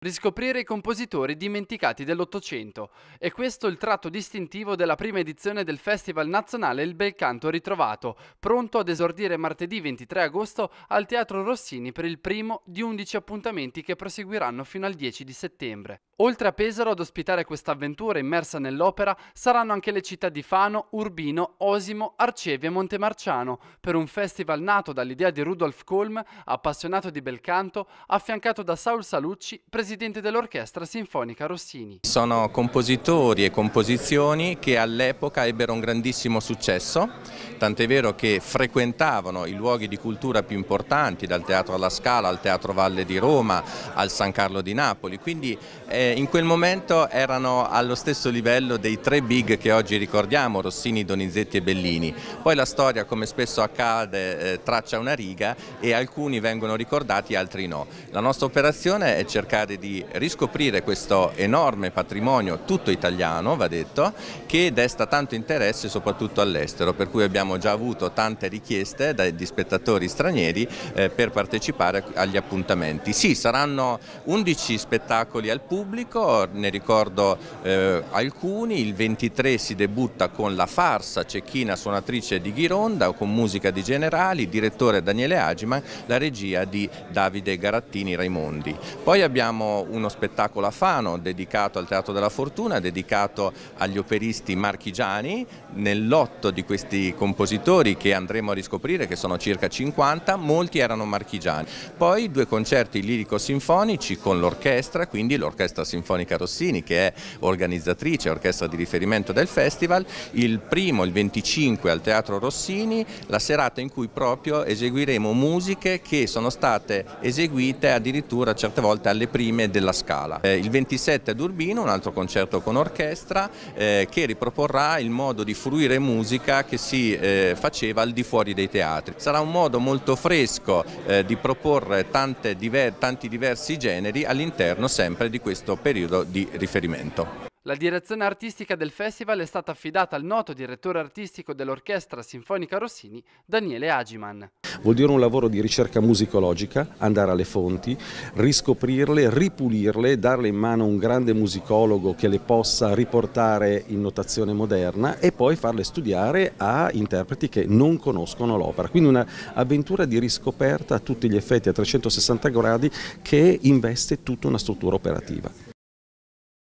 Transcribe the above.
Riscoprire i compositori dimenticati dell'Ottocento. E questo il tratto distintivo della prima edizione del Festival Nazionale Il Bel Canto Ritrovato, pronto ad esordire martedì 23 agosto al Teatro Rossini per il primo di 11 appuntamenti che proseguiranno fino al 10 di settembre. Oltre a Pesaro ad ospitare questa avventura immersa nell'opera saranno anche le città di Fano, Urbino, Osimo, Arcevi e Montemarciano, per un festival nato dall'idea di Rudolf Kolm, appassionato di bel canto, affiancato da Saul Salucci, presidente presidente dell'Orchestra Sinfonica Rossini. Sono compositori e composizioni che all'epoca ebbero un grandissimo successo, tant'è vero che frequentavano i luoghi di cultura più importanti, dal Teatro alla Scala al Teatro Valle di Roma, al San Carlo di Napoli, quindi eh, in quel momento erano allo stesso livello dei tre big che oggi ricordiamo, Rossini, Donizetti e Bellini. Poi la storia, come spesso accade, eh, traccia una riga e alcuni vengono ricordati, altri no. La nostra operazione è cercare di riscoprire questo enorme patrimonio tutto italiano, va detto, che desta tanto interesse soprattutto all'estero, per cui abbiamo già avuto tante richieste di spettatori stranieri eh, per partecipare agli appuntamenti. Sì, saranno 11 spettacoli al pubblico, ne ricordo eh, alcuni, il 23 si debutta con la farsa cecchina suonatrice di Ghironda con musica di Generali, direttore Daniele Agiman, la regia di Davide Garattini Raimondi. Poi abbiamo uno spettacolo a Fano dedicato al Teatro della Fortuna, dedicato agli operisti marchigiani, nell'otto di questi compositori che andremo a riscoprire, che sono circa 50, molti erano marchigiani. Poi due concerti lirico-sinfonici con l'orchestra, quindi l'Orchestra Sinfonica Rossini che è organizzatrice, orchestra di riferimento del festival, il primo, il 25 al Teatro Rossini, la serata in cui proprio eseguiremo musiche che sono state eseguite addirittura certe volte alle prime e della Scala. Eh, il 27 ad Urbino un altro concerto con orchestra eh, che riproporrà il modo di fruire musica che si eh, faceva al di fuori dei teatri. Sarà un modo molto fresco eh, di proporre diver tanti diversi generi all'interno sempre di questo periodo di riferimento. La direzione artistica del festival è stata affidata al noto direttore artistico dell'Orchestra Sinfonica Rossini, Daniele Agiman. Vuol dire un lavoro di ricerca musicologica, andare alle fonti, riscoprirle, ripulirle, darle in mano a un grande musicologo che le possa riportare in notazione moderna e poi farle studiare a interpreti che non conoscono l'opera. Quindi un'avventura di riscoperta a tutti gli effetti a 360 gradi che investe tutta una struttura operativa.